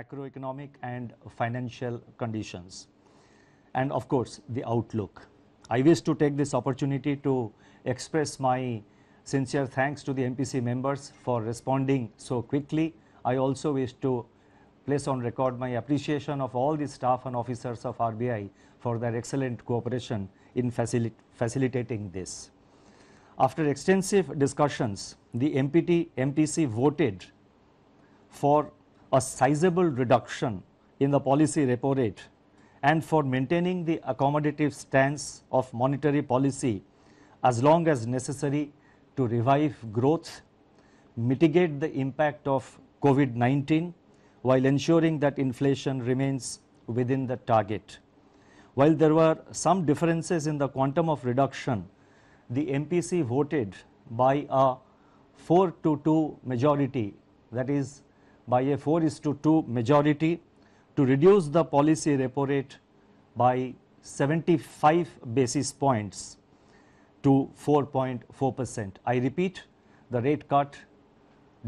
macroeconomic and financial conditions, and of course, the outlook. I wish to take this opportunity to express my sincere thanks to the MPC members for responding so quickly. I also wish to place on record my appreciation of all the staff and officers of RBI for their excellent cooperation in facilitating this. After extensive discussions, the MPT, MPC voted for a sizable reduction in the policy repo rate and for maintaining the accommodative stance of monetary policy as long as necessary to revive growth, mitigate the impact of COVID-19 while ensuring that inflation remains within the target. While there were some differences in the quantum of reduction, the MPC voted by a 4 to 2 majority that is by a 4 is to 2 majority to reduce the policy repo rate by 75 basis points to 4.4 percent. I repeat the rate cut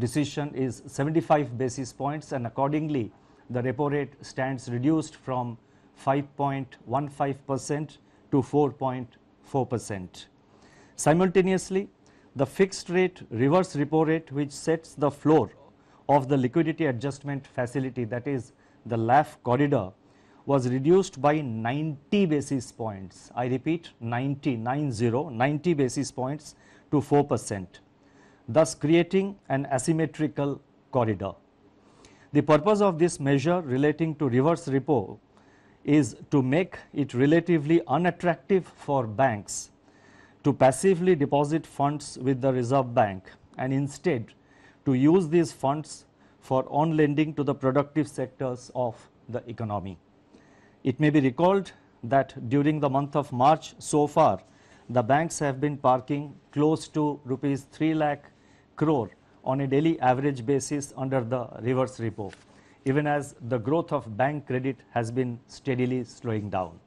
decision is 75 basis points and accordingly the repo rate stands reduced from 5.15 percent to 4.4 percent. Simultaneously, the fixed rate reverse repo rate which sets the floor of the liquidity adjustment facility that is the LAF corridor was reduced by 90 basis points. I repeat 90, 90, 90 basis points to 4 percent, thus creating an asymmetrical corridor. The purpose of this measure relating to reverse repo is to make it relatively unattractive for banks to passively deposit funds with the Reserve Bank and instead to use these funds for on lending to the productive sectors of the economy. It may be recalled that during the month of March so far, the banks have been parking close to rupees 3 lakh crore on a daily average basis under the reverse repo, even as the growth of bank credit has been steadily slowing down.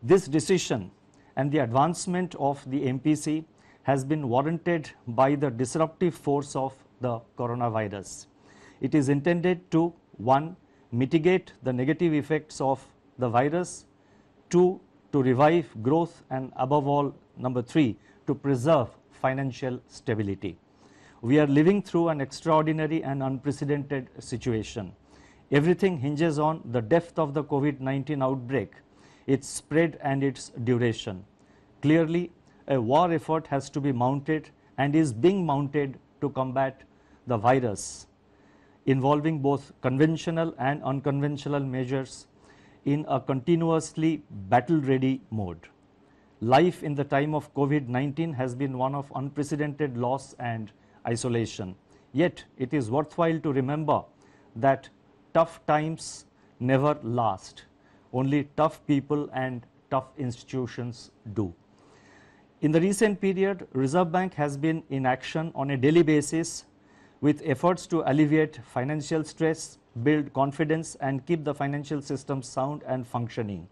This decision and the advancement of the MPC has been warranted by the disruptive force of the coronavirus. It is intended to 1. mitigate the negative effects of the virus, 2. to revive growth and above all number 3 to preserve financial stability. We are living through an extraordinary and unprecedented situation. Everything hinges on the depth of the COVID-19 outbreak, its spread and its duration. Clearly, a war effort has to be mounted and is being mounted to combat the virus involving both conventional and unconventional measures in a continuously battle ready mode. Life in the time of COVID-19 has been one of unprecedented loss and isolation. Yet it is worthwhile to remember that tough times never last. Only tough people and tough institutions do. In the recent period, Reserve Bank has been in action on a daily basis with efforts to alleviate financial stress, build confidence and keep the financial system sound and functioning.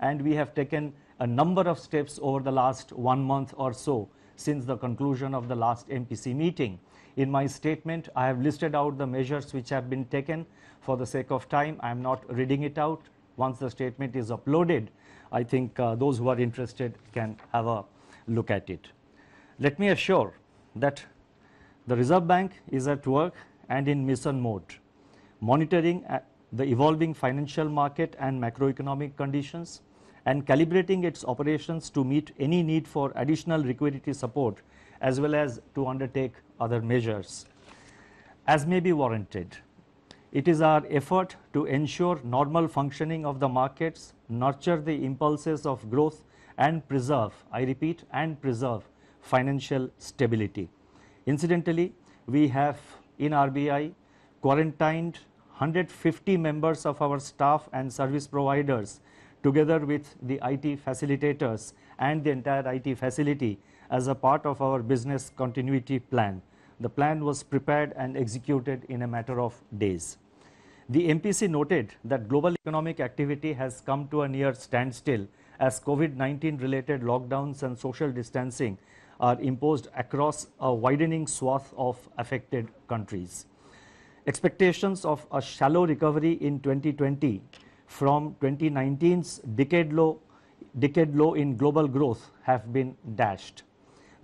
And we have taken a number of steps over the last one month or so since the conclusion of the last MPC meeting. In my statement, I have listed out the measures which have been taken. For the sake of time, I am not reading it out. Once the statement is uploaded, I think uh, those who are interested can have a look at it. Let me assure that the Reserve Bank is at work and in mission mode, monitoring uh, the evolving financial market and macroeconomic conditions and calibrating its operations to meet any need for additional liquidity support as well as to undertake other measures as may be warranted. It is our effort to ensure normal functioning of the markets, nurture the impulses of growth and preserve, I repeat, and preserve financial stability. Incidentally, we have in RBI quarantined 150 members of our staff and service providers together with the IT facilitators and the entire IT facility as a part of our business continuity plan. The plan was prepared and executed in a matter of days. The MPC noted that global economic activity has come to a near standstill as COVID-19 related lockdowns and social distancing are imposed across a widening swath of affected countries. Expectations of a shallow recovery in 2020 from 2019's decade low, decade low in global growth have been dashed.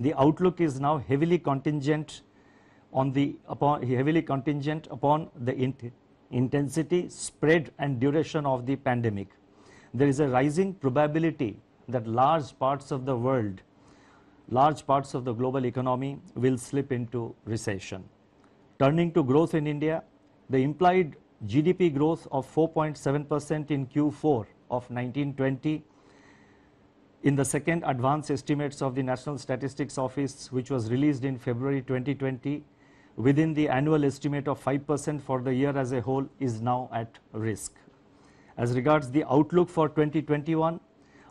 The outlook is now heavily contingent on the upon, heavily contingent upon the int intensity, spread and duration of the pandemic. There is a rising probability that large parts of the world large parts of the global economy will slip into recession. Turning to growth in India, the implied GDP growth of 4.7% in Q4 of 1920 in the second advance estimates of the National Statistics Office, which was released in February 2020, within the annual estimate of 5% for the year as a whole is now at risk. As regards the outlook for 2021,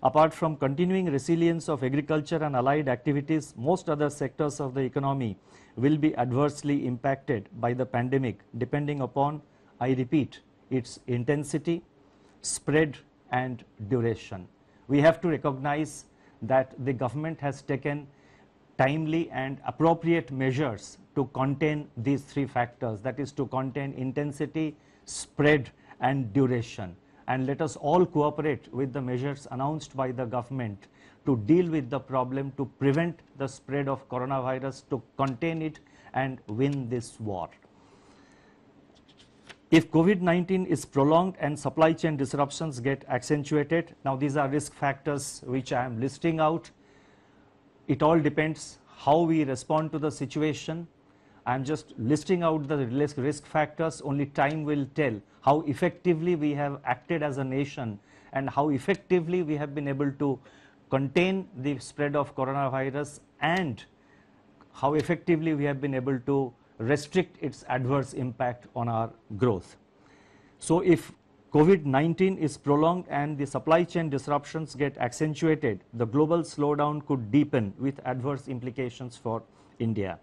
Apart from continuing resilience of agriculture and allied activities, most other sectors of the economy will be adversely impacted by the pandemic depending upon, I repeat, its intensity, spread and duration. We have to recognize that the government has taken timely and appropriate measures to contain these three factors that is to contain intensity, spread and duration and let us all cooperate with the measures announced by the government to deal with the problem to prevent the spread of coronavirus, to contain it and win this war. If COVID-19 is prolonged and supply chain disruptions get accentuated, now these are risk factors which I am listing out. It all depends how we respond to the situation, I'm just listing out the risk factors. Only time will tell how effectively we have acted as a nation and how effectively we have been able to contain the spread of coronavirus and how effectively we have been able to restrict its adverse impact on our growth. So if COVID-19 is prolonged and the supply chain disruptions get accentuated, the global slowdown could deepen with adverse implications for India.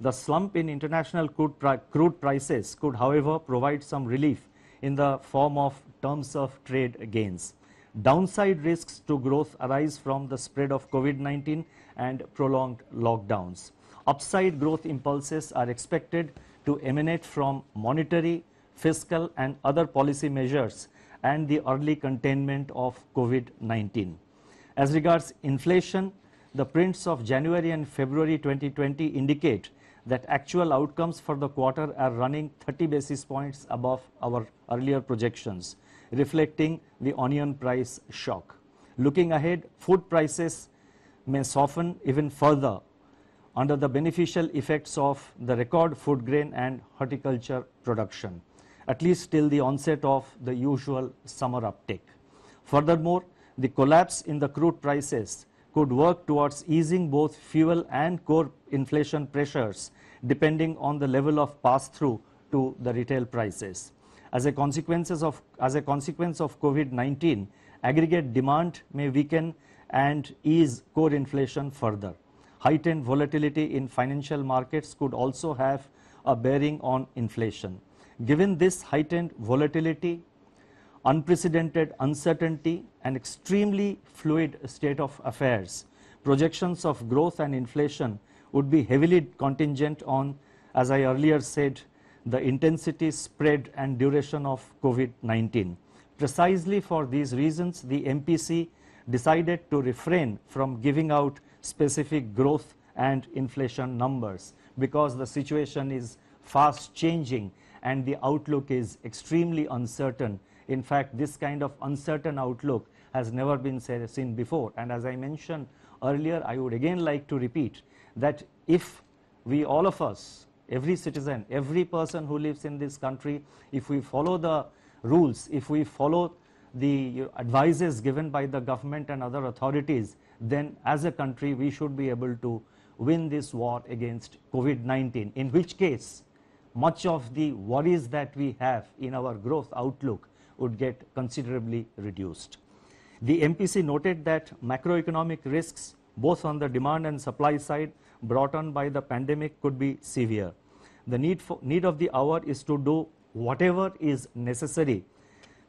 The slump in international crude prices could, however, provide some relief in the form of terms of trade gains. Downside risks to growth arise from the spread of COVID-19 and prolonged lockdowns. Upside growth impulses are expected to emanate from monetary, fiscal and other policy measures and the early containment of COVID-19. As regards inflation, the prints of January and February 2020 indicate that actual outcomes for the quarter are running 30 basis points above our earlier projections, reflecting the onion price shock. Looking ahead, food prices may soften even further under the beneficial effects of the record food grain and horticulture production, at least till the onset of the usual summer uptick. Furthermore, the collapse in the crude prices could work towards easing both fuel and core inflation pressures depending on the level of pass-through to the retail prices. As a, consequences of, as a consequence of COVID-19, aggregate demand may weaken and ease core inflation further. Heightened volatility in financial markets could also have a bearing on inflation. Given this heightened volatility unprecedented uncertainty and extremely fluid state of affairs, projections of growth and inflation would be heavily contingent on, as I earlier said, the intensity, spread and duration of COVID-19. Precisely for these reasons, the MPC decided to refrain from giving out specific growth and inflation numbers because the situation is fast changing and the outlook is extremely uncertain in fact, this kind of uncertain outlook has never been seen before. And as I mentioned earlier, I would again like to repeat that if we all of us, every citizen, every person who lives in this country, if we follow the rules, if we follow the advices given by the government and other authorities, then as a country we should be able to win this war against COVID-19, in which case much of the worries that we have in our growth outlook would get considerably reduced. The MPC noted that macroeconomic risks, both on the demand and supply side, brought on by the pandemic could be severe. The need, for, need of the hour is to do whatever is necessary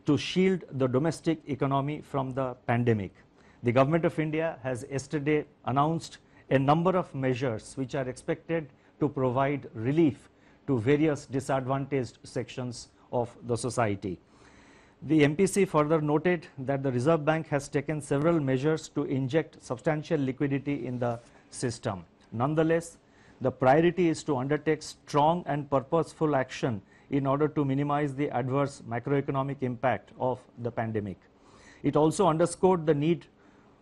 to shield the domestic economy from the pandemic. The Government of India has yesterday announced a number of measures which are expected to provide relief to various disadvantaged sections of the society. The MPC further noted that the Reserve Bank has taken several measures to inject substantial liquidity in the system. Nonetheless, the priority is to undertake strong and purposeful action in order to minimize the adverse macroeconomic impact of the pandemic. It also underscored the need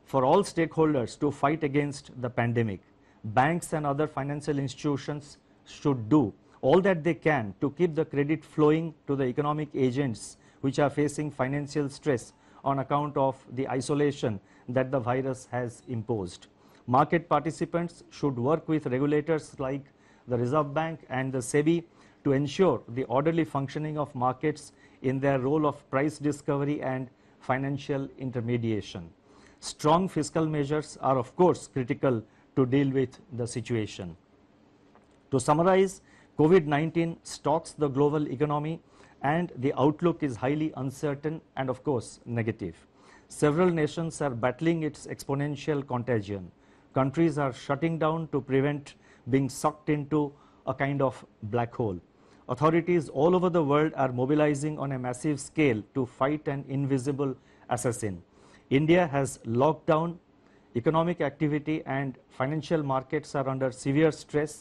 for all stakeholders to fight against the pandemic. Banks and other financial institutions should do all that they can to keep the credit flowing to the economic agents which are facing financial stress on account of the isolation that the virus has imposed. Market participants should work with regulators like the Reserve Bank and the SEBI to ensure the orderly functioning of markets in their role of price discovery and financial intermediation. Strong fiscal measures are of course critical to deal with the situation. To summarize, COVID-19 stalks the global economy and the outlook is highly uncertain and of course negative. Several nations are battling its exponential contagion. Countries are shutting down to prevent being sucked into a kind of black hole. Authorities all over the world are mobilizing on a massive scale to fight an invisible assassin. India has locked down, economic activity and financial markets are under severe stress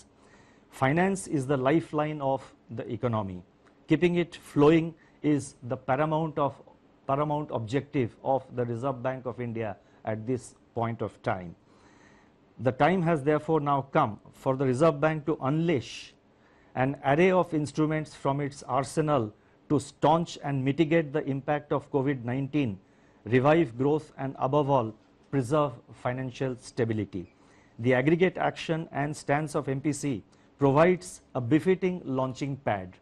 Finance is the lifeline of the economy. Keeping it flowing is the paramount, of, paramount objective of the Reserve Bank of India at this point of time. The time has therefore now come for the Reserve Bank to unleash an array of instruments from its arsenal to staunch and mitigate the impact of COVID-19, revive growth and above all preserve financial stability. The aggregate action and stance of MPC provides a befitting launching pad.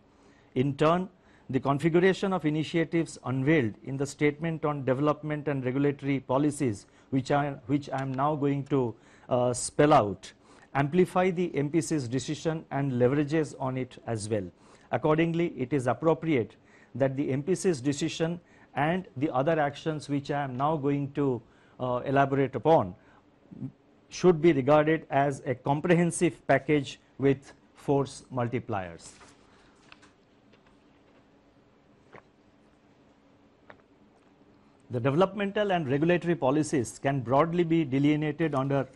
In turn, the configuration of initiatives unveiled in the statement on development and regulatory policies which I, which I am now going to uh, spell out amplify the MPC's decision and leverages on it as well. Accordingly, it is appropriate that the MPC's decision and the other actions which I am now going to uh, elaborate upon should be regarded as a comprehensive package with force multipliers. The developmental and regulatory policies can broadly be delineated under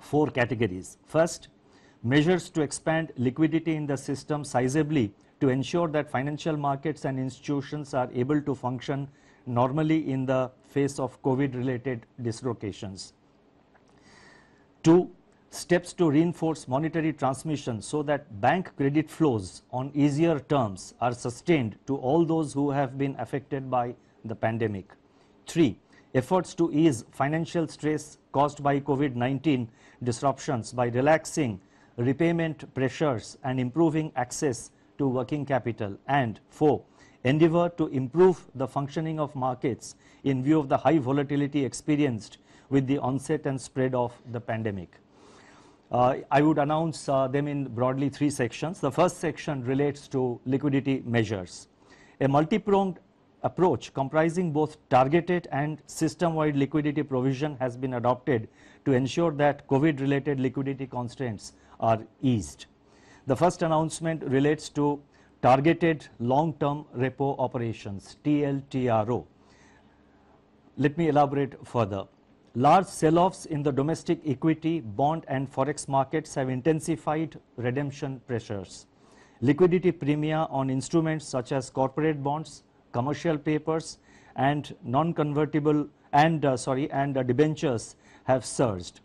four categories. First, measures to expand liquidity in the system sizably to ensure that financial markets and institutions are able to function normally in the face of COVID related dislocations. Two, steps to reinforce monetary transmission so that bank credit flows on easier terms are sustained to all those who have been affected by the pandemic. Three, efforts to ease financial stress caused by COVID-19 disruptions by relaxing repayment pressures and improving access to working capital. And four, endeavor to improve the functioning of markets in view of the high volatility experienced with the onset and spread of the pandemic. Uh, I would announce uh, them in broadly three sections. The first section relates to liquidity measures. A multi-pronged approach comprising both targeted and system-wide liquidity provision has been adopted to ensure that COVID-related liquidity constraints are eased. The first announcement relates to targeted long-term repo operations, TLTRO. Let me elaborate further. Large sell-offs in the domestic equity, bond and forex markets have intensified redemption pressures. Liquidity premia on instruments such as corporate bonds, commercial papers and non-convertible and uh, sorry and uh, debentures have surged.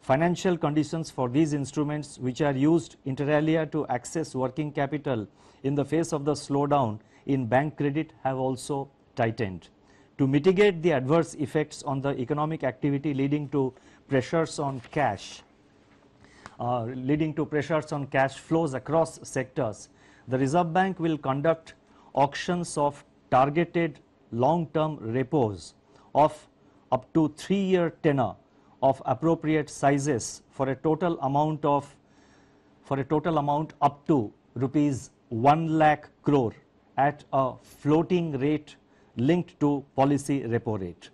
Financial conditions for these instruments which are used inter alia to access working capital in the face of the slowdown in bank credit have also tightened to mitigate the adverse effects on the economic activity leading to pressures on cash, uh, leading to pressures on cash flows across sectors, the Reserve Bank will conduct auctions of targeted long-term repos of up to three-year tenor of appropriate sizes for a total amount of for a total amount up to rupees 1 lakh crore at a floating rate linked to policy repo rate.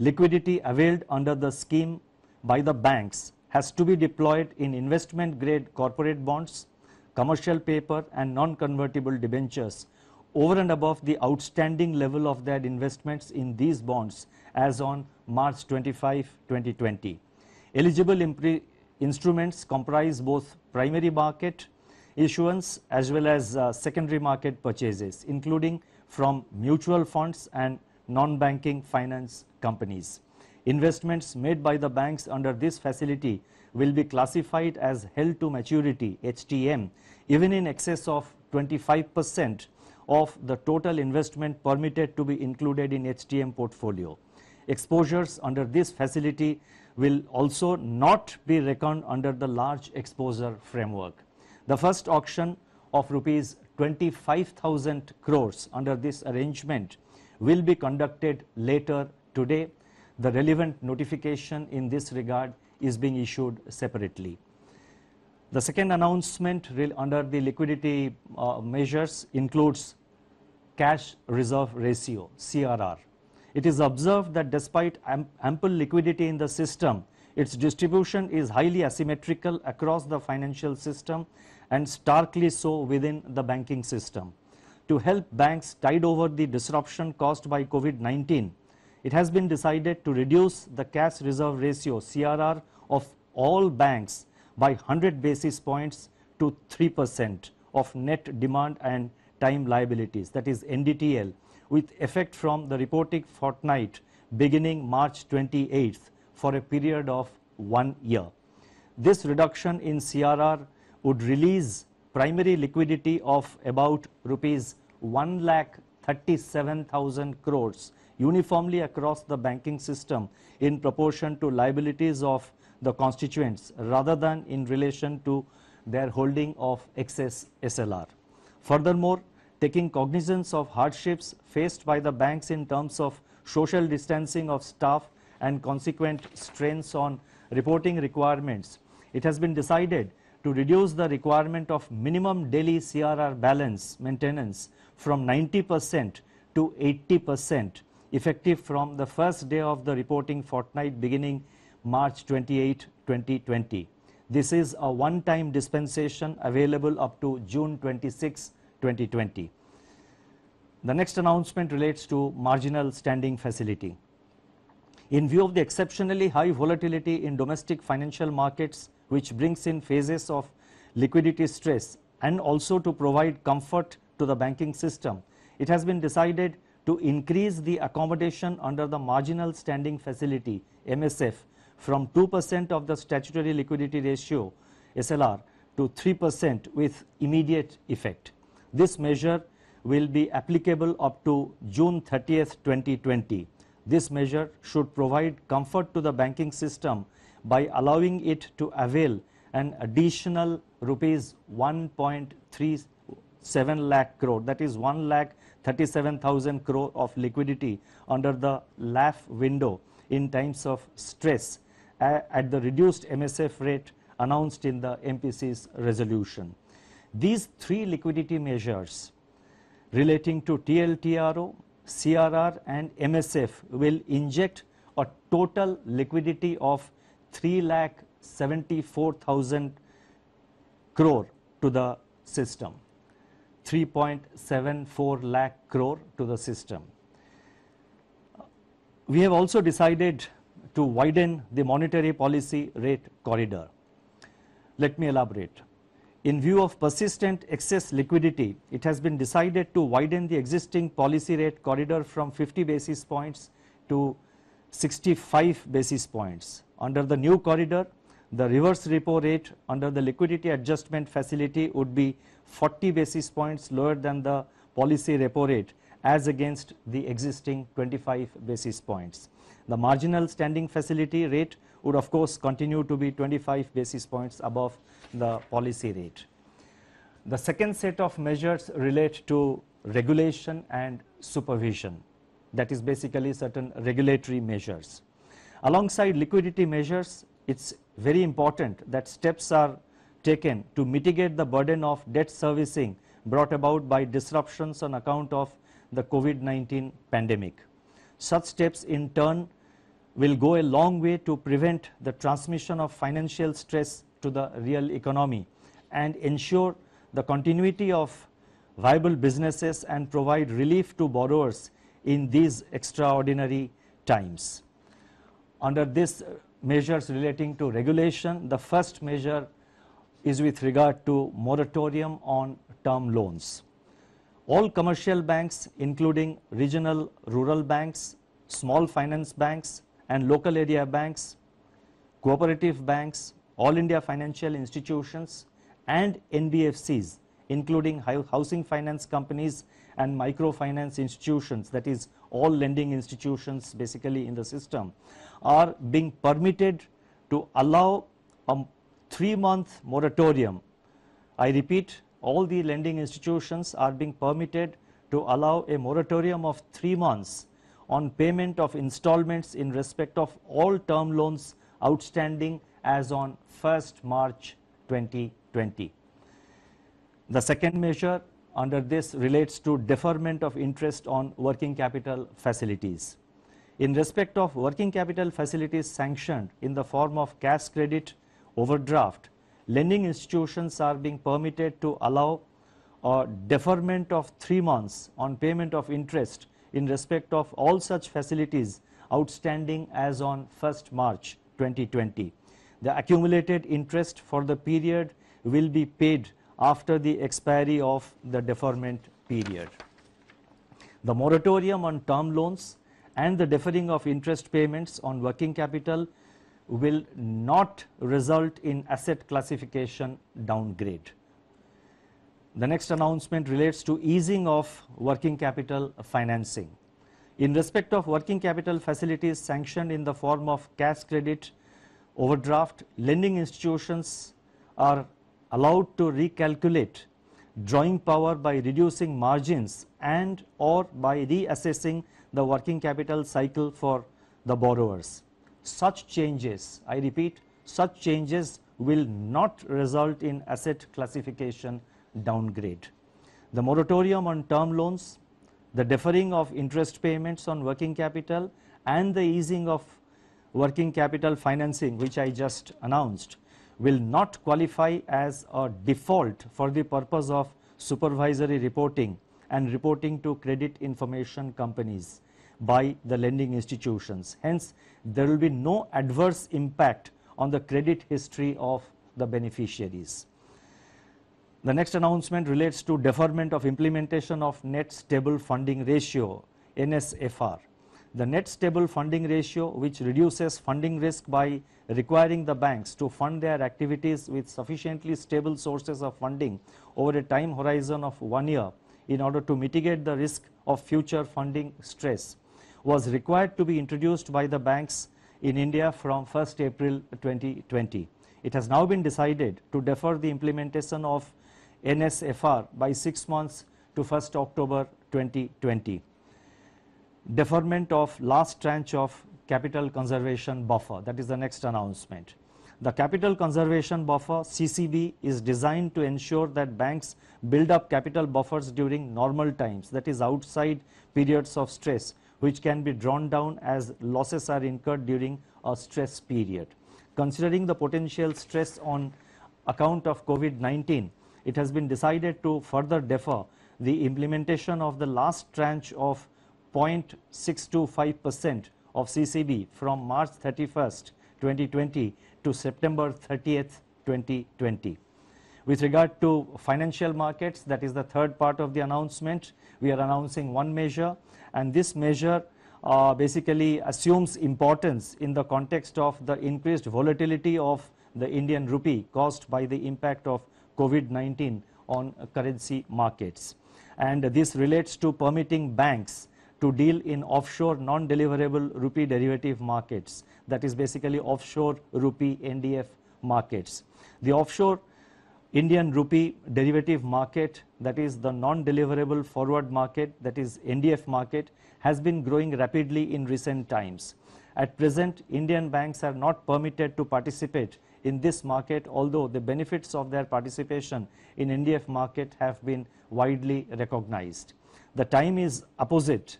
Liquidity availed under the scheme by the banks has to be deployed in investment grade corporate bonds, commercial paper and non-convertible debentures over and above the outstanding level of their investments in these bonds as on March 25, 2020. Eligible instruments comprise both primary market issuance as well as uh, secondary market purchases including from mutual funds and non-banking finance companies. Investments made by the banks under this facility will be classified as held to maturity HTM even in excess of 25% of the total investment permitted to be included in HTM portfolio. Exposures under this facility will also not be reckoned under the large exposure framework. The first auction of rupees 25,000 crores under this arrangement will be conducted later today. The relevant notification in this regard is being issued separately. The second announcement under the liquidity uh, measures includes cash reserve ratio, CRR. It is observed that despite am ample liquidity in the system, its distribution is highly asymmetrical across the financial system and starkly so within the banking system. To help banks tide over the disruption caused by COVID-19, it has been decided to reduce the cash reserve ratio CRR of all banks by 100 basis points to 3% of net demand and time liabilities that is NDTL with effect from the reporting fortnight beginning March 28th for a period of one year. This reduction in CRR would release primary liquidity of about rupees 1 lakh 37,000 crores uniformly across the banking system in proportion to liabilities of the constituents rather than in relation to their holding of excess SLR. Furthermore, taking cognizance of hardships faced by the banks in terms of social distancing of staff and consequent strains on reporting requirements, it has been decided to reduce the requirement of minimum daily CRR balance maintenance from 90% to 80% effective from the first day of the reporting fortnight beginning March 28, 2020. This is a one-time dispensation available up to June 26, 2020. The next announcement relates to marginal standing facility. In view of the exceptionally high volatility in domestic financial markets which brings in phases of liquidity stress and also to provide comfort to the banking system, it has been decided to increase the accommodation under the marginal standing facility MSF from 2% of the statutory liquidity ratio SLR to 3% with immediate effect. This measure will be applicable up to June 30th, 2020. This measure should provide comfort to the banking system by allowing it to avail an additional rupees 1.37 lakh crore that is 1 lakh 37,000 crore of liquidity under the LAF window in times of stress at the reduced MSF rate announced in the MPC's resolution. These three liquidity measures relating to TLTRO, CRR and MSF will inject a total liquidity of 3 lakh 74,000 crore to the system. 3.74 lakh crore to the system. We have also decided to widen the monetary policy rate corridor. Let me elaborate. In view of persistent excess liquidity, it has been decided to widen the existing policy rate corridor from 50 basis points to 65 basis points. Under the new corridor, the reverse repo rate under the liquidity adjustment facility would be 40 basis points lower than the policy repo rate as against the existing 25 basis points. The marginal standing facility rate would of course continue to be 25 basis points above the policy rate. The second set of measures relate to regulation and supervision that is basically certain regulatory measures. Alongside liquidity measures, it's very important that steps are taken to mitigate the burden of debt servicing brought about by disruptions on account of the COVID-19 pandemic. Such steps in turn will go a long way to prevent the transmission of financial stress to the real economy and ensure the continuity of viable businesses and provide relief to borrowers in these extraordinary times. Under these uh, measures relating to regulation, the first measure is with regard to moratorium on term loans. All commercial banks including regional rural banks, small finance banks and local area banks, cooperative banks, all India financial institutions and NBFCs including housing finance companies and microfinance institutions, that is all lending institutions basically in the system, are being permitted to allow a three-month moratorium. I repeat, all the lending institutions are being permitted to allow a moratorium of three months on payment of installments in respect of all term loans outstanding as on 1st March 2020. The second measure under this relates to deferment of interest on working capital facilities. In respect of working capital facilities sanctioned in the form of cash credit overdraft, lending institutions are being permitted to allow a deferment of 3 months on payment of interest in respect of all such facilities outstanding as on 1st March 2020. The accumulated interest for the period will be paid after the expiry of the deferment period. The moratorium on term loans and the deferring of interest payments on working capital will not result in asset classification downgrade. The next announcement relates to easing of working capital financing. In respect of working capital facilities sanctioned in the form of cash credit overdraft, lending institutions are allowed to recalculate drawing power by reducing margins and or by reassessing the working capital cycle for the borrowers. Such changes, I repeat, such changes will not result in asset classification downgrade. The moratorium on term loans, the deferring of interest payments on working capital and the easing of working capital financing which I just announced will not qualify as a default for the purpose of supervisory reporting and reporting to credit information companies by the lending institutions. Hence, there will be no adverse impact on the credit history of the beneficiaries. The next announcement relates to deferment of implementation of net stable funding ratio NSFR the net stable funding ratio which reduces funding risk by requiring the banks to fund their activities with sufficiently stable sources of funding over a time horizon of one year in order to mitigate the risk of future funding stress was required to be introduced by the banks in India from 1st April 2020. It has now been decided to defer the implementation of NSFR by 6 months to 1st October 2020 deferment of last tranche of capital conservation buffer. That is the next announcement. The capital conservation buffer CCB is designed to ensure that banks build up capital buffers during normal times that is outside periods of stress which can be drawn down as losses are incurred during a stress period. Considering the potential stress on account of COVID-19, it has been decided to further defer the implementation of the last tranche of 0.625% of CCB from March 31st, 2020 to September 30th, 2020. With regard to financial markets, that is the third part of the announcement, we are announcing one measure and this measure uh, basically assumes importance in the context of the increased volatility of the Indian rupee caused by the impact of COVID-19 on currency markets. And this relates to permitting banks to deal in offshore non-deliverable rupee derivative markets. That is basically offshore rupee NDF markets. The offshore Indian rupee derivative market, that is the non-deliverable forward market, that is NDF market, has been growing rapidly in recent times. At present, Indian banks are not permitted to participate in this market, although the benefits of their participation in NDF market have been widely recognized. The time is opposite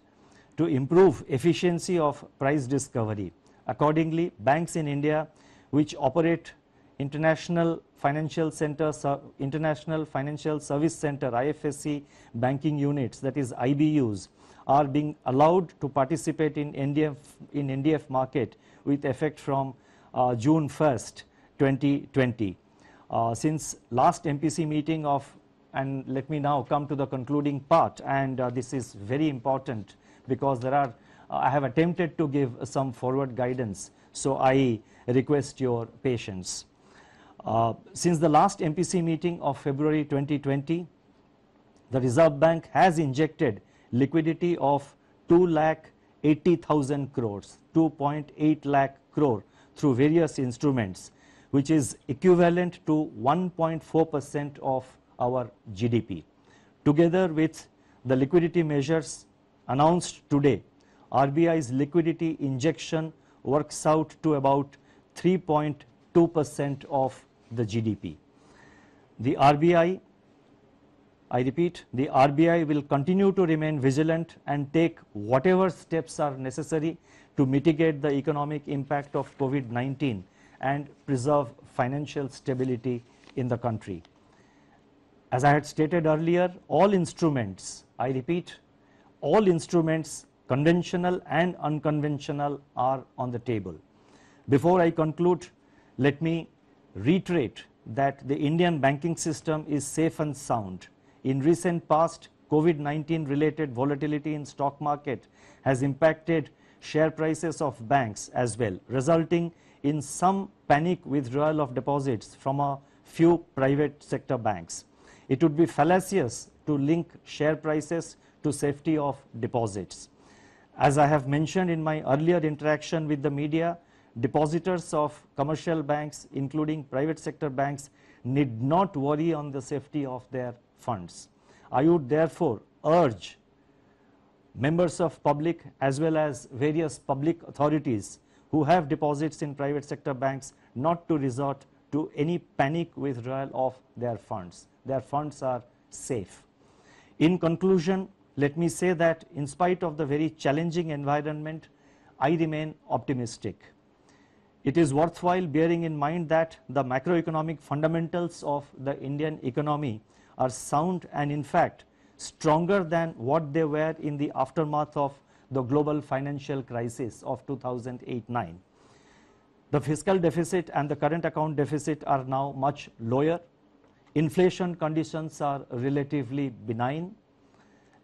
to improve efficiency of price discovery. Accordingly, banks in India which operate International Financial Center, uh, International Financial Service Center, IFSC banking units, that is IBUs, are being allowed to participate in NDF, in NDF market with effect from uh, June 1st, 2020. Uh, since last MPC meeting of, and let me now come to the concluding part, and uh, this is very important because there are uh, I have attempted to give some forward guidance so I request your patience. Uh, since the last MPC meeting of February 2020 the Reserve Bank has injected liquidity of 2 lakh 80,000 crores 2.8 lakh crore through various instruments which is equivalent to 1.4 percent of our GDP. Together with the liquidity measures announced today, RBI's liquidity injection works out to about 3.2% of the GDP. The RBI, I repeat, the RBI will continue to remain vigilant and take whatever steps are necessary to mitigate the economic impact of COVID-19 and preserve financial stability in the country. As I had stated earlier, all instruments, I repeat, all instruments conventional and unconventional are on the table. Before I conclude, let me reiterate that the Indian banking system is safe and sound. In recent past, COVID-19 related volatility in stock market has impacted share prices of banks as well, resulting in some panic withdrawal of deposits from a few private sector banks. It would be fallacious to link share prices to safety of deposits. As I have mentioned in my earlier interaction with the media, depositors of commercial banks including private sector banks need not worry on the safety of their funds. I would therefore urge members of public as well as various public authorities who have deposits in private sector banks not to resort to any panic withdrawal of their funds. Their funds are safe. In conclusion, let me say that in spite of the very challenging environment, I remain optimistic. It is worthwhile bearing in mind that the macroeconomic fundamentals of the Indian economy are sound and in fact stronger than what they were in the aftermath of the global financial crisis of 2008-9. The fiscal deficit and the current account deficit are now much lower. Inflation conditions are relatively benign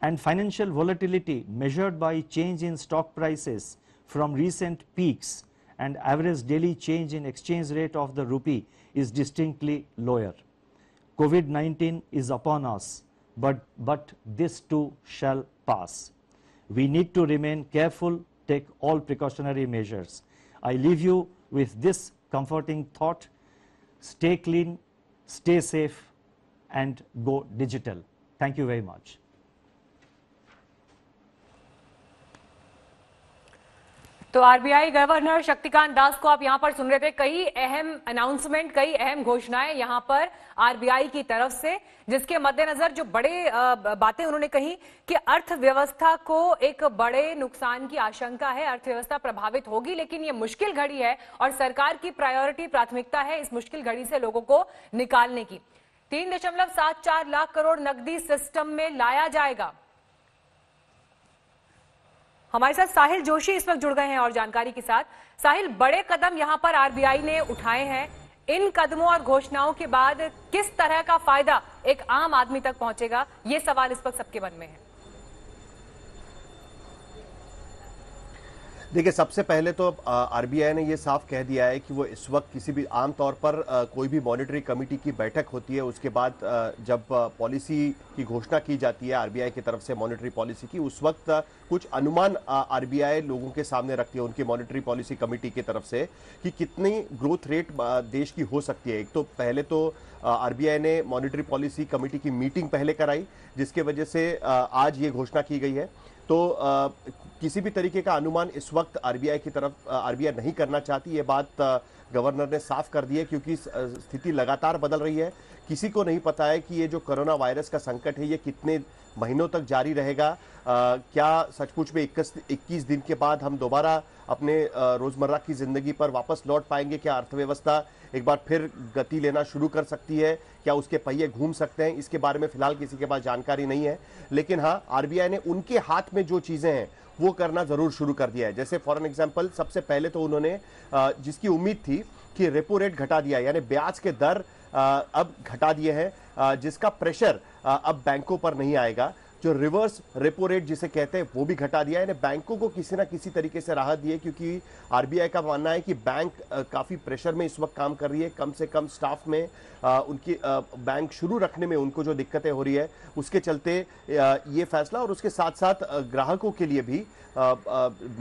and financial volatility measured by change in stock prices from recent peaks and average daily change in exchange rate of the rupee is distinctly lower. COVID-19 is upon us but, but this too shall pass. We need to remain careful, take all precautionary measures. I leave you with this comforting thought, stay clean, stay safe and go digital. Thank you very much. तो RBI governor Shaktikanta Das को आप यहां पर सुन रहे थे कई अहम announcement कई अहम घोषणाएं यहां पर आरबीआई की तरफ से जिसके मद्देनजर जो बड़े बातें उन्होंने कही कि अर्थव्यवस्था को एक बड़े नुकसान की आशंका है अर्थव्यवस्था प्रभावित होगी लेकिन ये मुश्किल घड़ी है और सरकार की प्रायोरिटी प्राथमिकता है इस मुश्किल घड़ी से लोगों को निकालने की तीन दशमलव सात चार लाख करोड़ नकदी सिस्टम में लाया जाएगा हमारे साथ साहिल जोशी इस वक्त जुड़ गए हैं और जानकारी के साथ साहिल बड़े कदम यहाँ पर आरबीआई ने उठाए हैं इन कदमों और घोषणाओं के बाद किस तरह का फायदा एक आम आदमी तक पहुंचेगा ये सवाल इस वक्त सबके मन में है देखिए सबसे पहले तो आरबीआई ने यह साफ कह दिया है कि वो इस वक्त किसी भी आम तौर पर आ, कोई भी मॉनिटरी कमेटी की बैठक होती है उसके बाद आ, जब पॉलिसी की घोषणा की जाती है आरबीआई की तरफ से मॉनिटरी पॉलिसी की उस वक्त आ, कुछ अनुमान आरबीआई लोगों के सामने रखती है उनकी मॉनिटरी पॉलिसी कमेटी की तरफ से कि कितनी ग्रोथ रेट देश की हो सकती है एक तो पहले तो आई ने मॉनिटरी पॉलिसी कमेटी की मीटिंग पहले कराई जिसके वजह से आज ये घोषणा की गई है तो आ, किसी भी तरीके का अनुमान इस वक्त आरबीआई की तरफ आरबीआई नहीं करना चाहती ये बात गवर्नर ने साफ कर दी है क्योंकि स्थिति लगातार बदल रही है किसी को नहीं पता है कि ये जो कोरोना वायरस का संकट है ये कितने महीनों तक जारी रहेगा आ, क्या सचमुच में इक्कीस इक्कीस दिन के बाद हम दोबारा अपने रोजमर्रा की जिंदगी पर वापस लौट पाएंगे क्या अर्थव्यवस्था एक बार फिर गति लेना शुरू कर सकती है क्या उसके पहिए घूम सकते हैं इसके बारे में फिलहाल किसी के पास जानकारी नहीं है लेकिन हाँ आरबीआई ने उनके हाथ में जो चीजें हैं वो करना जरूर शुरू कर दिया है जैसे फॉर एग्जाम्पल सबसे पहले तो उन्होंने जिसकी उम्मीद थी कि रेपो रेट घटा दिया यानी ब्याज के दर अब घटा दिए हैं जिसका प्रेशर अब बैंकों पर नहीं आएगा जो रिवर्स रेपो रेट जिसे कहते हैं वो भी घटा दिया है बैंकों को किसी ना किसी तरीके से राहत दी है क्योंकि आरबीआई का मानना है कि बैंक काफ़ी प्रेशर में इस वक्त काम कर रही है कम से कम स्टाफ में उनकी बैंक शुरू रखने में उनको जो दिक्कतें हो रही है उसके चलते ये फैसला और उसके साथ साथ ग्राहकों के लिए भी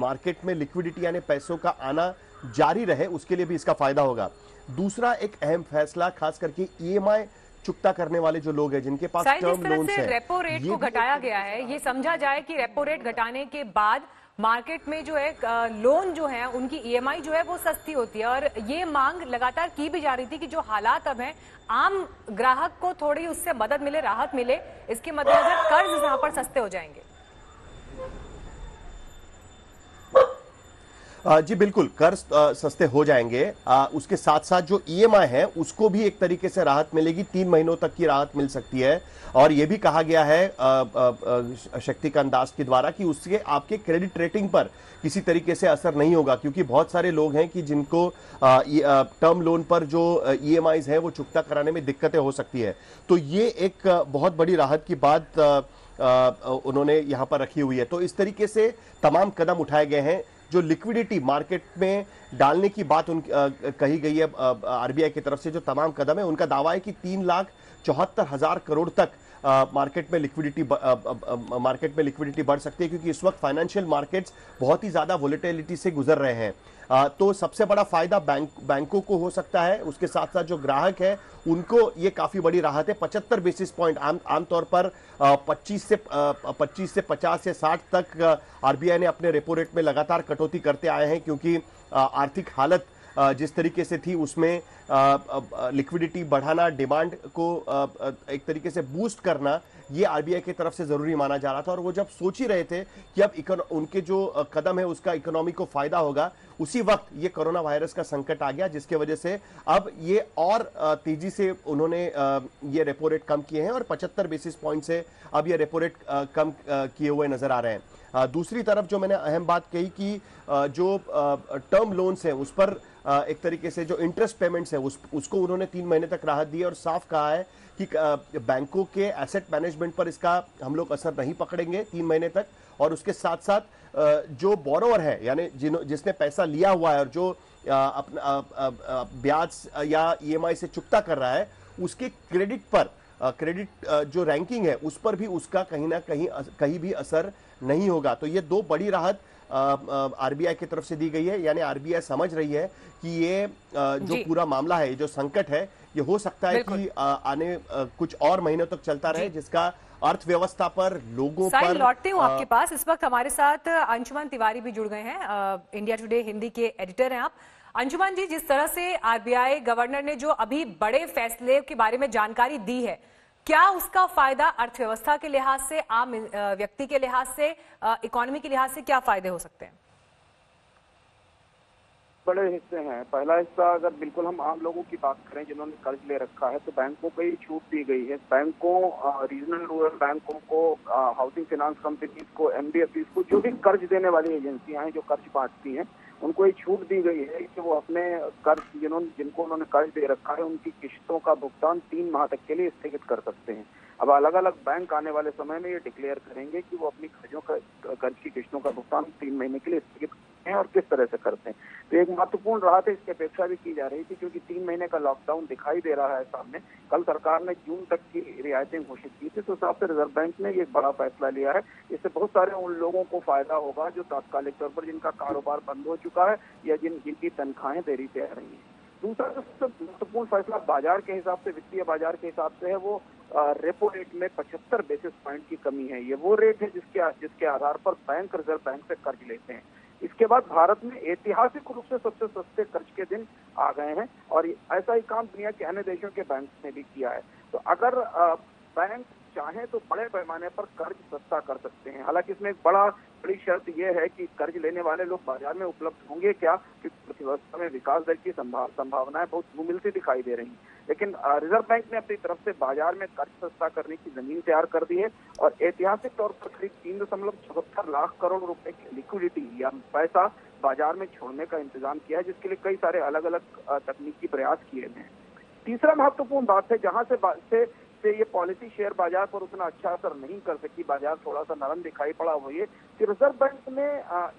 मार्केट में लिक्विडिटी यानी पैसों का आना जारी रहे उसके लिए भी इसका फायदा होगा दूसरा एक अहम फैसला खास करके ई e चुकता करने वाले जो लोग हैं जिनके पास टर्म लोन है रेपो रेट को घटाया गया है ये समझा जाए कि रेपो रेट घटाने के बाद मार्केट में जो है लोन जो है उनकी ईएमआई e जो है वो सस्ती होती है और ये मांग लगातार की भी जा रही थी कि जो हालात अब हैं आम ग्राहक को थोड़ी उससे मदद मिले राहत मिले इसके मद्देनजर कर्ज यहाँ पर सस्ते हो जाएंगे जी बिल्कुल कर्ज सस्ते हो जाएंगे उसके साथ साथ जो ईएमआई e है उसको भी एक तरीके से राहत मिलेगी तीन महीनों तक की राहत मिल सकती है और यह भी कहा गया है शक्तिकांत दास के द्वारा कि उससे आपके क्रेडिट रेटिंग पर किसी तरीके से असर नहीं होगा क्योंकि बहुत सारे लोग हैं कि जिनको टर्म लोन पर जो ई एम है वो चुकता कराने में दिक्कतें हो सकती है तो ये एक बहुत बड़ी राहत की बात उन्होंने यहाँ पर रखी हुई है तो इस तरीके से तमाम कदम उठाए गए हैं जो लिक्विडिटी मार्केट में डालने की बात उन कही गई है आरबीआई की तरफ से जो तमाम कदम है उनका दावा है कि तीन लाख चौहत्तर हजार करोड़ तक मार्केट में लिक्विडिटी मार्केट में लिक्विडिटी बढ़ सकती है क्योंकि इस वक्त फाइनेंशियल मार्केट्स बहुत ही ज्यादा वोलेटिलिटी से गुजर रहे हैं तो सबसे बड़ा फायदा बैंक बैंकों को हो सकता है उसके साथ साथ जो ग्राहक है उनको ये काफी बड़ी राहत है पचहत्तर बेसिस पॉइंट आम आमतौर पर 25 से 25 से 50 से 60 तक आरबीआई ने अपने रेपो रेट में लगातार कटौती करते आए हैं क्योंकि आर्थिक हालत जिस तरीके से थी उसमें लिक्विडिटी बढ़ाना डिमांड को एक तरीके से बूस्ट करना ये आरबीआई की तरफ से जरूरी माना जा रहा था और वो जब सोच ही रहे थे कि अब उनके जो कदम है उसका इकोनॉमी को फायदा होगा उसी वक्त ये कोरोना वायरस का संकट आ गया जिसके वजह से अब ये और तेजी से उन्होंने ये रेपो रेट कम किए हैं और पचहत्तर बेसिस पॉइंट से अब ये रेपो रेट कम किए हुए नजर आ रहे हैं दूसरी तरफ जो मैंने अहम बात कही कि जो टर्म लोन्स है उस पर एक तरीके से जो इंटरेस्ट पेमेंट्स है उस, उसको उन्होंने तीन महीने तक राहत दी और साफ कहा है कि बैंकों के एसेट मैनेजमेंट पर इसका हम लोग असर नहीं पकड़ेंगे तीन महीने तक और उसके साथ साथ जो बोरोवर है यानी जिन जिसने पैसा लिया हुआ है और जो अपना ब्याज या ईएमआई e से चुकता कर रहा है उसके क्रेडिट पर क्रेडिट जो रैंकिंग है उस पर भी उसका कहीं ना कहीं कहीं भी असर नहीं होगा तो ये दो बड़ी राहत आरबीआई की तरफ से दी गई है यानी आरबीआई समझ रही है कि ये जो पूरा मामला है जो संकट है ये हो सकता है कि आने कुछ और महीनों तक चलता रहे जिसका अर्थव्यवस्था पर लोगों पर लौटते हूँ आपके पास इस वक्त हमारे साथ अंशुमान तिवारी भी जुड़ गए हैं इंडिया टुडे हिंदी के एडिटर हैं आप अंशुमान जी जिस तरह से आरबीआई गवर्नर ने जो अभी बड़े फैसले के बारे में जानकारी दी है क्या उसका फायदा अर्थव्यवस्था के लिहाज से आम व्यक्ति के लिहाज से इकोनॉमी के लिहाज से क्या फायदे हो सकते हैं बड़े हिस्से हैं पहला हिस्सा अगर बिल्कुल हम आम लोगों की बात करें जिन्होंने कर्ज ले रखा है तो बैंकों को छूट दी गई है बैंकों रीजनल रूरल बैंकों को हाउसिंग फाइनेंस कंपनीज को एमडीएफ को जो भी कर्ज देने वाली एजेंसियां हैं जो कर्ज बांटती हैं उनको ये छूट दी गई है कि वो अपने कर्ज जिन्होंने जिनको उन्होंने कर्ज दे रखा है उनकी किश्तों का भुगतान तीन माह तक के लिए स्थगित कर सकते हैं अब अलग अलग बैंक आने वाले समय में ये डिक्लेयर करेंगे कि वो अपनी कर्जों का कर्ज की किश्तों का भुगतान तीन महीने के लिए स्थगित हैं और किस तरह से करते हैं तो एक महत्वपूर्ण राहत इसकी अपेक्षा भी की जा रही थी क्योंकि तीन महीने का लॉकडाउन दिखाई दे रहा है सामने कल सरकार ने जून तक की रियायतें घोषित की थी तो हिसाब से रिजर्व बैंक ने एक बड़ा फैसला लिया है इससे बहुत सारे उन लोगों को फायदा होगा जो तात्कालिक तौर पर जिनका कारोबार बंद हो चुका है या जिन जिनकी तनख्वाहें देरी से आ रही है दूसरा जो सबसे महत्वपूर्ण फैसला बाजार के हिसाब से वित्तीय बाजार के हिसाब से है वो रेपो रेट में पचहत्तर बेसिस पॉइंट की कमी है ये वो रेट है जिसके जिसके आधार पर बैंक रिजर्व बैंक से कर्ज लेते हैं इसके बाद भारत में ऐतिहासिक रूप से सबसे सस्ते कर्ज के दिन आ गए हैं और ऐसा ही काम दुनिया के अन्य देशों के बैंक ने भी किया है तो अगर बैंक चाहें तो बड़े पैमाने पर कर्ज सस्ता कर सकते हैं हालांकि इसमें एक बड़ा बड़ी शर्त यह है कि कर्ज लेने वाले लोग बाजार में उपलब्ध होंगे क्या क्योंकि अर्थव्यवस्था में विकास दर की संभाव, संभावनाएं बहुत मिलती दिखाई दे रही लेकिन रिजर्व बैंक ने अपनी तरफ से बाजार में कर्ज सस्ता करने की जमीन तैयार कर दी है और ऐतिहासिक तौर पर करीब तीन दशमलव चौहत्तर लाख करोड़ रुपए की लिक्विडिटी या पैसा बाजार में छोड़ने का इंतजाम किया है जिसके लिए कई सारे अलग अलग तकनीकी प्रयास किए गए हैं तीसरा महत्वपूर्ण बात है जहां से से से ये पॉलिसी शेयर बाजार पर उतना अच्छा असर नहीं कर सकी बाजार थोड़ा सा नरम दिखाई पड़ा हुई है कि रिजर्व बैंक ने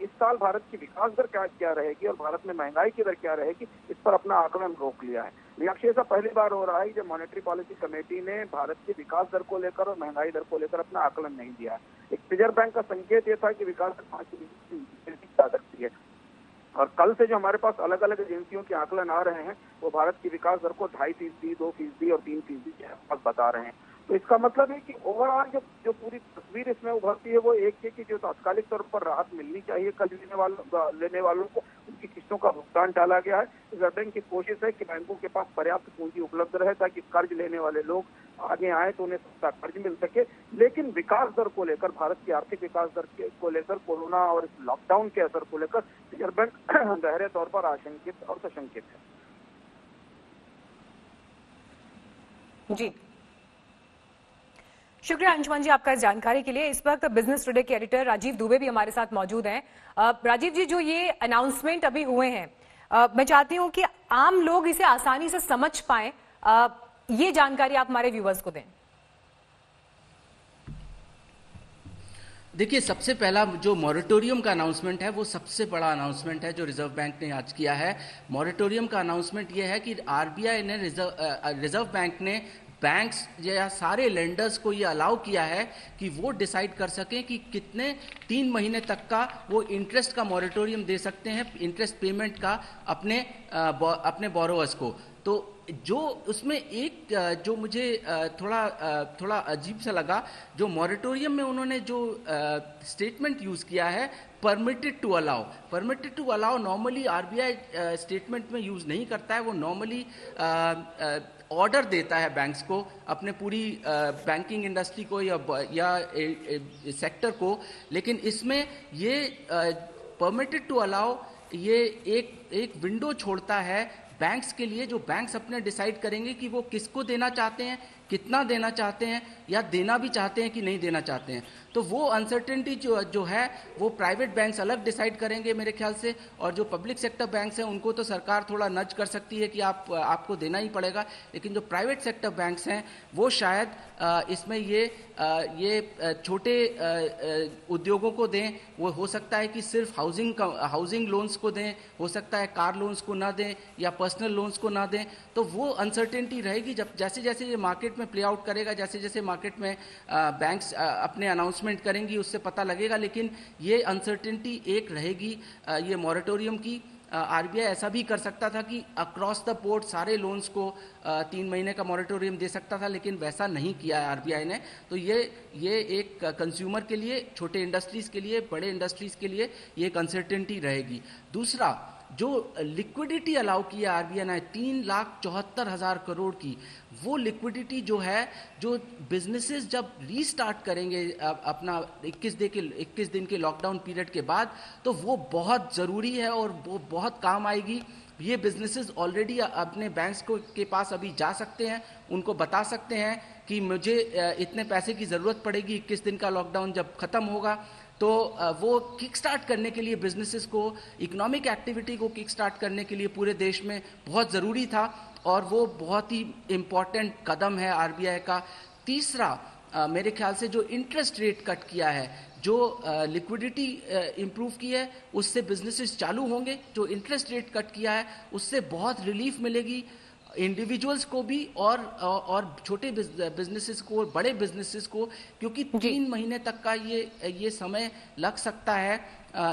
इस साल भारत की विकास दर क्या क्या रहेगी और भारत में महंगाई की दर क्या रहेगी इस पर अपना आकलन रोक लिया है विपक्षी ऐसा पहली बार हो रहा है जब मॉनेटरी पॉलिसी कमेटी ने भारत की विकास दर को लेकर और महंगाई दर को लेकर अपना आकलन नहीं दिया एक रिजर्व बैंक का संकेत यह था कि विकास दर पांच जा सकती है और कल से जो हमारे पास अलग अलग एजेंसियों के आंकलन आ रहे हैं वो भारत की विकास दर को ढाई फीसदी दो फीसदी और तीन फीसदी के आसपास बता रहे हैं तो इसका मतलब है कि ओवरऑल जो जो पूरी तस्वीर इसमें उभरती है वो एक है कि जो तात्कालिक तौर पर राहत मिलनी चाहिए कल लेने वालों लेने वालों को उनकी किस्तों का भुगतान डाला गया है रिजर्व बैंक की कोशिश है कि बैंकों के पास पर्याप्त पूंजी उपलब्ध रहे ताकि कर्ज लेने वाले लोग आगे आए तो उन्हें सस्ता कर्ज मिल सके लेकिन विकास दर को लेकर भारत की आर्थिक विकास दर को लेकर कोरोना और इस लॉकडाउन के असर को लेकर रिजर्व बैंक गहरे तौर पर आशंकित और सशंकित है जी शुक्रिया अंशुमान जी आपका इस जानकारी के लिए इस वक्त बिजनेस टुडे के एडिटर राजीव दुबे भी हमारे साथ मौजूद हैं राजीव जी जो ये अनाउंसमेंट अभी हुए हैं मैं चाहती हूँ कि आम लोग इसे आसानी से समझ पाए ये जानकारी आप हमारे व्यूवर्स को दें देखिए सबसे पहला जो मॉरेटोरियम का अनाउंसमेंट है वो सबसे बड़ा अनाउंसमेंट है जो रिजर्व बैंक ने आज किया है मॉरेटोरियम का अनाउंसमेंट ये है कि आरबीआई ने रिजर्व रिजर्व बैंक ने बैंक्स या सारे लेंडर्स को ये अलाउ किया है कि वो डिसाइड कर सकें कि कितने तीन महीने तक का वो इंटरेस्ट का मॉरिटोरियम दे सकते हैं इंटरेस्ट पेमेंट का अपने आ, अपने बोरोवर्स को तो जो उसमें एक जो मुझे थोड़ा थोड़ा अजीब सा लगा जो मॉरिटोरियम में उन्होंने जो स्टेटमेंट यूज़ किया है permitted to allow permitted to allow normally RBI statement में यूज़ नहीं करता है वो नॉर्मली ऑर्डर देता है बैंक्स को अपने पूरी बैंकिंग इंडस्ट्री को या, या ए, ए, ए, सेक्टर को लेकिन इसमें ये परमिटेड टू अलाउ ये एक एक विंडो छोड़ता है बैंक्स के लिए जो बैंक्स अपने डिसाइड करेंगे कि वो किसको देना चाहते हैं कितना देना चाहते हैं या देना भी चाहते हैं कि नहीं देना चाहते हैं तो वो अनसर्टेनिटी जो जो है वो प्राइवेट बैंक्स अलग डिसाइड करेंगे मेरे ख्याल से और जो पब्लिक सेक्टर बैंक्स हैं उनको तो सरकार थोड़ा नज कर सकती है कि आप आपको देना ही पड़ेगा लेकिन जो प्राइवेट सेक्टर बैंक्स हैं वो शायद इसमें ये ये छोटे उद्योगों को दें वो हो सकता है कि सिर्फ हाउसिंग हाउसिंग लोन्स को दें हो सकता है कार लोन्स को ना दें या पर्सनल लोन्स को ना दें तो वो अनसर्टेनिटी रहेगी जब जैसे जैसे ये मार्केट में प्ले आउट करेगा जैसे जैसे मार्केट में बैंक्स अपने अनाउंसमेंट करेंगी उससे पता लगेगा लेकिन ये अनसर्टेनिटी एक रहेगी ये मॉरेटोरियम की आर ऐसा भी कर सकता था कि अक्रॉस द बोर्ड सारे लोन्स को तीन महीने का मॉरेटोरियम दे सकता था लेकिन वैसा नहीं किया आर आरबीआई ने तो ये ये एक कंज्यूमर के लिए छोटे इंडस्ट्रीज़ के लिए बड़े इंडस्ट्रीज़ के लिए ये कंसर्टेंटी रहेगी दूसरा जो लिक्विडिटी अलाउ की है आर बी आई ने तीन लाख चौहत्तर हज़ार करोड़ की वो लिक्विडिटी जो है जो बिजनेसेस जब रीस्टार्ट करेंगे अपना 21 दिन के 21 दिन के लॉकडाउन पीरियड के बाद तो वो बहुत ज़रूरी है और वो बहुत काम आएगी ये बिजनेसेस ऑलरेडी अपने बैंक्स को के पास अभी जा सकते हैं उनको बता सकते हैं कि मुझे इतने पैसे की ज़रूरत पड़ेगी इक्कीस दिन का लॉकडाउन जब ख़त्म होगा तो वो किक स्टार्ट करने के लिए बिजनेसेस को इकोनॉमिक एक्टिविटी को किक स्टार्ट करने के लिए पूरे देश में बहुत ज़रूरी था और वो बहुत ही इम्पॉर्टेंट कदम है आर का तीसरा आ, मेरे ख्याल से जो इंटरेस्ट रेट कट किया है जो लिक्विडिटी इम्प्रूव की है उससे बिजनेसेस चालू होंगे जो इंटरेस्ट रेट कट किया है उससे बहुत रिलीफ मिलेगी इंडिविजुअल्स को भी और और छोटे बिजनेसेस को बड़े बिजनेसेस को क्योंकि तीन महीने तक का ये ये समय लग सकता है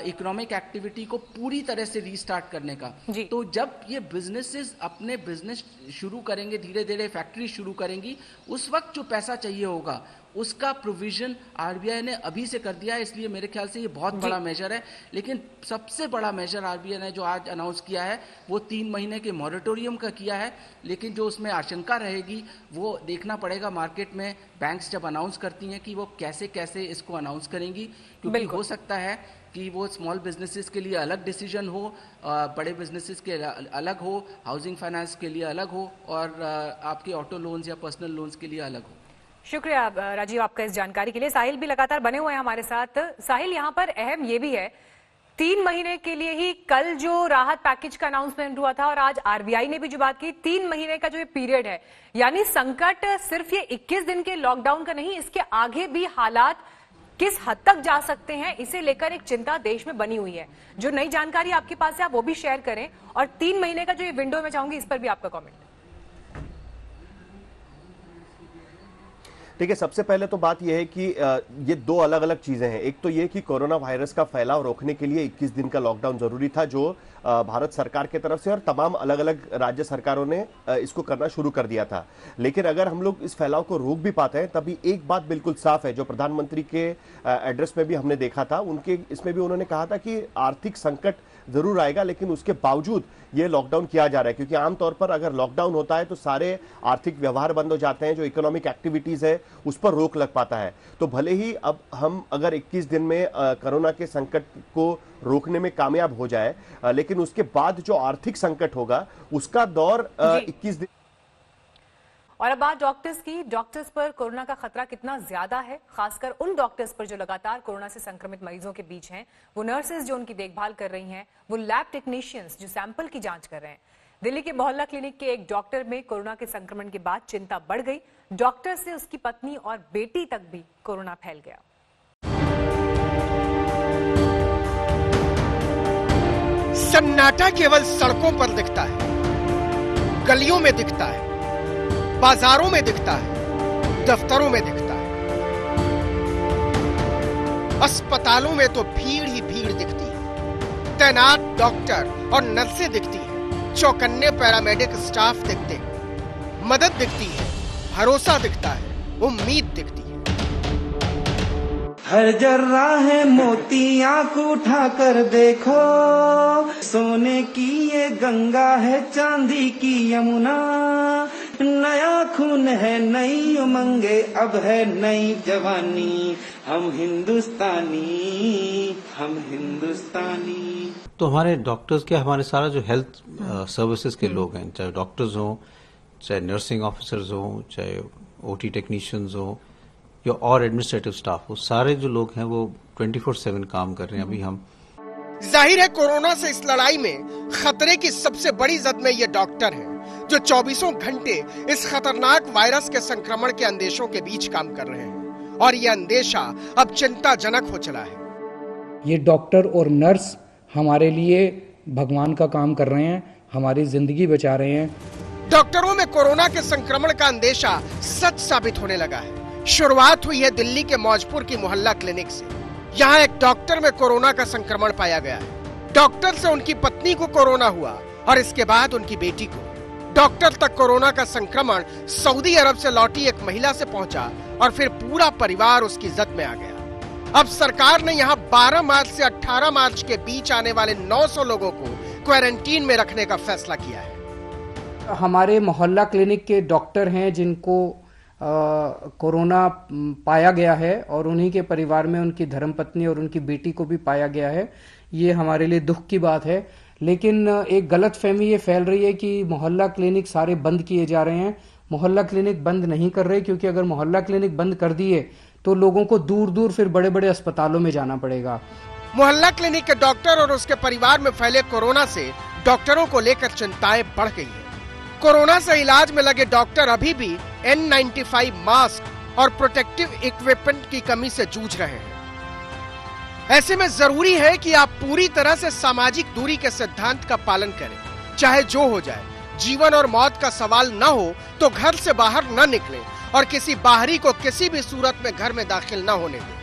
इकोनॉमिक एक्टिविटी को पूरी तरह से रीस्टार्ट करने का तो जब ये बिजनेसेस अपने बिजनेस शुरू करेंगे धीरे धीरे फैक्ट्री शुरू करेंगी उस वक्त जो पैसा चाहिए होगा उसका प्रोविजन आरबीआई ने अभी से कर दिया है इसलिए मेरे ख्याल से ये बहुत बड़ा मेजर है लेकिन सबसे बड़ा मेजर आरबीआई ने जो आज अनाउंस किया है वो तीन महीने के मॉरिटोरियम का किया है लेकिन जो उसमें आशंका रहेगी वो देखना पड़ेगा मार्केट में बैंक्स जब अनाउंस करती हैं कि वो कैसे कैसे इसको अनाउंस करेंगी क्योंकि हो सकता है कि वो स्मॉल बिजनेसेस के लिए अलग डिसीजन हो बड़े बिजनेसेस के अलग हो हाउसिंग फाइनेंस के लिए अलग हो और आपके ऑटो लोन्स या पर्सनल लोन्स के लिए अलग हो शुक्रिया राजीव आपका इस जानकारी के लिए साहिल भी लगातार बने हुए हैं हमारे साथ साहिल यहाँ पर अहम ये भी है तीन महीने के लिए ही कल जो राहत पैकेज का अनाउंसमेंट हुआ था और आज आरबीआई ने भी जो बात की तीन महीने का जो ये पीरियड है यानी संकट सिर्फ ये 21 दिन के लॉकडाउन का नहीं इसके आगे भी हालात किस हद तक जा सकते हैं इसे लेकर एक चिंता देश में बनी हुई है जो नई जानकारी आपके पास है आप वो भी शेयर करें और तीन महीने का जो ये विंडो में चाहूंगी इस पर भी आपका कॉमेंट ठीक है सबसे पहले तो बात यह है कि ये दो अलग अलग चीज़ें हैं एक तो ये कि कोरोना वायरस का फैलाव रोकने के लिए 21 दिन का लॉकडाउन जरूरी था जो भारत सरकार की तरफ से और तमाम अलग अलग राज्य सरकारों ने इसको करना शुरू कर दिया था लेकिन अगर हम लोग इस फैलाव को रोक भी पाते हैं तभी एक बात बिल्कुल साफ है जो प्रधानमंत्री के एड्रेस में भी हमने देखा था उनके इसमें भी उन्होंने कहा था कि आर्थिक संकट जरूर आएगा लेकिन उसके बावजूद ये लॉकडाउन किया जा रहा है क्योंकि आमतौर पर अगर लॉकडाउन होता है तो सारे आर्थिक व्यवहार बंद हो जाते हैं जो इकोनॉमिक एक्टिविटीज़ है उस पर रोक लग पाता है तो भले ही अब हम अगर 21 दिन में कोरोना के संकट को रोकने में कामयाब हो जाए लेकिन उसके बाद जो आर्थिक संकट होगा उसका दौर इक्कीस दिन और अब बात डॉक्टर्स की डॉक्टर्स पर कोरोना का खतरा कितना ज्यादा है खासकर उन डॉक्टर्स पर जो लगातार कोरोना से संक्रमित मरीजों के बीच हैं वो नर्सेज जो उनकी देखभाल कर रही हैं वो लैब टेक्नीशियंस जो सैंपल की जांच कर रहे हैं दिल्ली के मोहल्ला क्लिनिक के एक डॉक्टर में कोरोना के संक्रमण के बाद चिंता बढ़ गई डॉक्टर से उसकी पत्नी और बेटी तक भी कोरोना फैल गया सन्नाटा केवल सड़कों पर दिखता है गलियों में दिखता है बाजारों में दिखता है दफ्तरों में दिखता है अस्पतालों में तो भीड़ ही भीड़ दिखती है तैनात डॉक्टर और नर्सें दिखती है चौकन्ने पैरामेडिक स्टाफ दिखते हैं मदद दिखती है भरोसा दिखता है उम्मीद दिखती है हर जर्रा है मोती आंख उठा कर देखो सोने की ये गंगा है चांदी की यमुना नया खून है नई उमंगे अब है नई जवानी हम हिंदुस्तानी हम हिंदुस्तानी तो हमारे डॉक्टर्स के हमारे सारा जो हेल्थ सर्विसेज uh, के लोग हैं चाहे डॉक्टर्स हों चाहे नर्सिंग ऑफिसर्स हों चाहे ओटी टेक्नीशियंस हों या और एडमिनिस्ट्रेटिव स्टाफ हो सारे जो लोग हैं वो 24/7 काम कर रहे हैं अभी हम जाहिर है कोरोना से इस लड़ाई में खतरे की सबसे बड़ी जद में ये डॉक्टर है जो चौबीसों घंटे इस खतरनाक वायरस के संक्रमण के अंदेशों के बीच काम कर रहे हैं और यह अंदेशा अब चिंताजनक हो चला है ये डॉक्टर और नर्स हमारे लिए भगवान का काम कर रहे हैं हमारी जिंदगी बचा रहे हैं डॉक्टरों में कोरोना के संक्रमण का अंदेशा सच साबित होने लगा है शुरुआत हुई है दिल्ली के मौजपुर की मोहल्ला क्लिनिक से यहाँ एक डॉक्टर में कोरोना का संक्रमण पाया गया है डॉक्टर से उनकी पत्नी को कोरोना हुआ और इसके बाद उनकी बेटी को डॉक्टर तक कोरोना का संक्रमण सऊदी अरब से लौटी एक महिला से पहुंचा और फिर पूरा परिवार उसकी जद में आ गया अब सरकार ने यहां 12 मार्च से 18 मार्च के बीच आने वाले 900 लोगों को क्वारंटीन में रखने का फैसला किया है हमारे मोहल्ला क्लिनिक के डॉक्टर हैं जिनको कोरोना पाया गया है और उन्हीं के परिवार में उनकी धर्मपत्नी और उनकी बेटी को भी पाया गया है ये हमारे लिए दुख की बात है लेकिन एक गलत फहमी ये फैल रही है कि मोहल्ला क्लिनिक सारे बंद किए जा रहे हैं मोहल्ला क्लिनिक बंद नहीं कर रहे क्योंकि अगर मोहल्ला क्लिनिक बंद कर दिए तो लोगों को दूर दूर फिर बड़े बड़े अस्पतालों में जाना पड़ेगा मोहल्ला क्लिनिक के डॉक्टर और उसके परिवार में फैले कोरोना से डॉक्टरों को लेकर चिंताएं बढ़ गई है कोरोना से इलाज में लगे डॉक्टर अभी भी एन मास्क और प्रोटेक्टिव इक्विपमेंट की कमी से जूझ रहे हैं ऐसे में जरूरी है कि आप पूरी तरह से सामाजिक दूरी के सिद्धांत का पालन करें चाहे जो हो जाए जीवन और मौत का सवाल न हो तो घर से बाहर न निकले और किसी बाहरी को किसी भी सूरत में घर में दाखिल न होने दें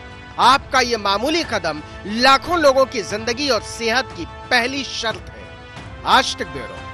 आपका ये मामूली कदम लाखों लोगों की जिंदगी और सेहत की पहली शर्त है आज तक ब्यूरो